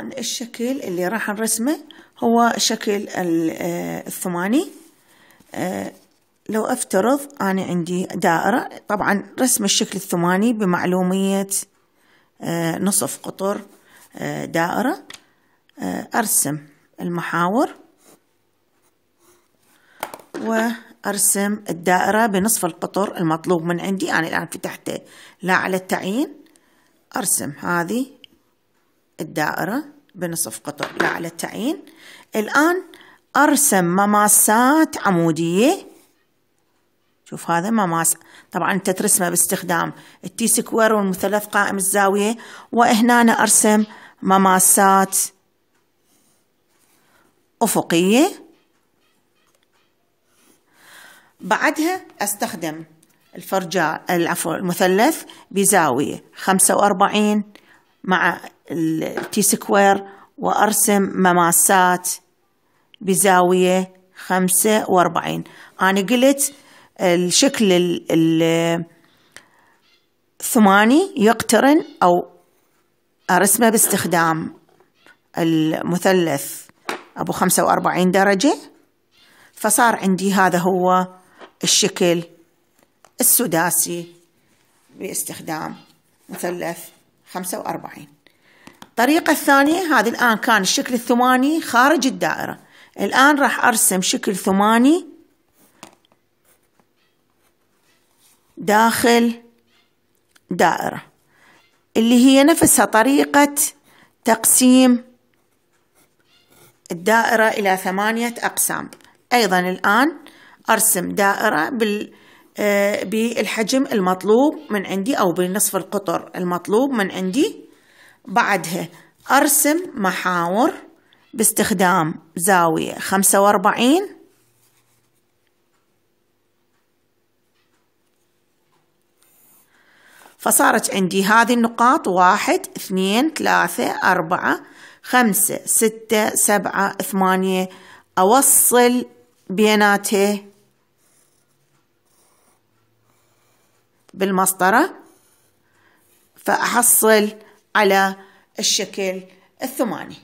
الشكل اللي راح نرسمه هو شكل آه، الثماني آه، لو افترض انا عندي دائرة طبعا رسم الشكل الثماني بمعلومية آه، نصف قطر دائرة ارسم المحاور وارسم الدائرة بنصف القطر المطلوب من عندي انا الان فتحته لا على التعيين ارسم هذه الدائرة بنصف قطر لا على التعيين الآن أرسم مماسات عمودية شوف هذا مماس طبعا أنت ترسمه باستخدام التي سكوير والمثلث قائم الزاوية وهنا أنا أرسم مماسات أفقية بعدها أستخدم الفرجاء العفو المثلث بزاوية خمسة وأربعين مع التي سكوير وأرسم مماسات بزاوية خمسة وأربعين أنا قلت الشكل الثماني يقترن أو أرسمه باستخدام المثلث أبو خمسة وأربعين درجة فصار عندي هذا هو الشكل السداسي باستخدام مثلث خمسة وأربعين الطريقة الثانية هذه الآن كان الشكل الثماني خارج الدائرة الآن راح أرسم شكل ثماني داخل دائرة اللي هي نفسها طريقة تقسيم الدائرة إلى ثمانية أقسام أيضا الآن أرسم دائرة بال آه، بالحجم المطلوب من عندي أو بنصف القطر المطلوب من عندي بعدها أرسم محاور باستخدام زاوية خمسة وأربعين فصارت عندي هذه النقاط واحد اثنين ثلاثة أربعة خمسة ستة سبعة ثمانية أوصل بيناتها بالمسطرة فأحصل على الشكل الثماني